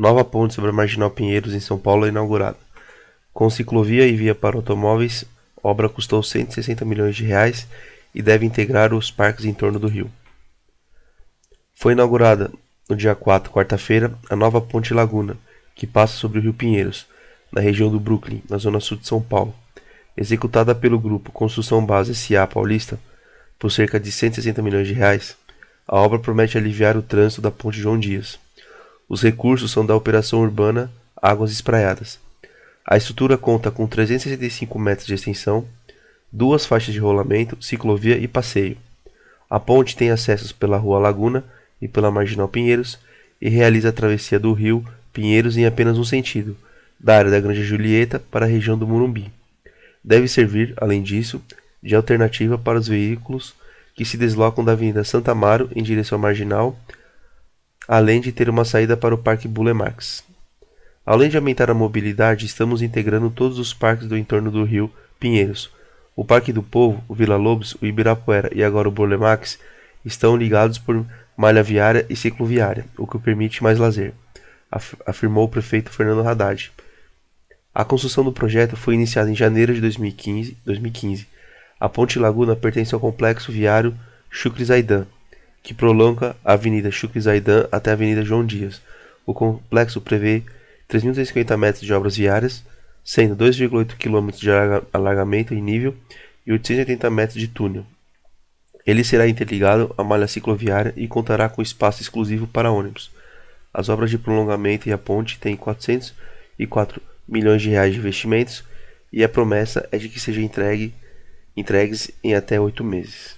Nova ponte sobre a Marginal Pinheiros em São Paulo é inaugurada. Com ciclovia e via para automóveis, obra custou 160 milhões de reais e deve integrar os parques em torno do rio. Foi inaugurada no dia 4, quarta-feira, a nova ponte Laguna, que passa sobre o Rio Pinheiros, na região do Brooklyn, na zona sul de São Paulo. Executada pelo grupo Construção Base SA Paulista por cerca de 160 milhões de reais, a obra promete aliviar o trânsito da ponte João Dias. Os recursos são da operação urbana Águas Espraiadas. A estrutura conta com 365 metros de extensão, duas faixas de rolamento, ciclovia e passeio. A ponte tem acessos pela Rua Laguna e pela Marginal Pinheiros e realiza a travessia do rio Pinheiros em apenas um sentido, da área da Grande Julieta para a região do Murumbi. Deve servir, além disso, de alternativa para os veículos que se deslocam da Avenida Santa Amaro em direção à Marginal além de ter uma saída para o Parque Bulemax. Além de aumentar a mobilidade, estamos integrando todos os parques do entorno do rio Pinheiros. O Parque do Povo, o Vila Lobos, o Ibirapuera e agora o Bulemax estão ligados por malha viária e cicloviária, o que permite mais lazer, af afirmou o prefeito Fernando Haddad. A construção do projeto foi iniciada em janeiro de 2015. 2015. A Ponte Laguna pertence ao complexo viário Chucri Zaidan, que prolonga a Avenida Chuque Zaidan até a Avenida João Dias. O complexo prevê 3.350 metros de obras viárias, sendo 2,8 km de alargamento em nível e 880 metros de túnel. Ele será interligado à malha cicloviária e contará com espaço exclusivo para ônibus. As obras de prolongamento e a ponte têm 404 milhões de reais de investimentos e a promessa é de que sejam entregue, entregues em até oito meses.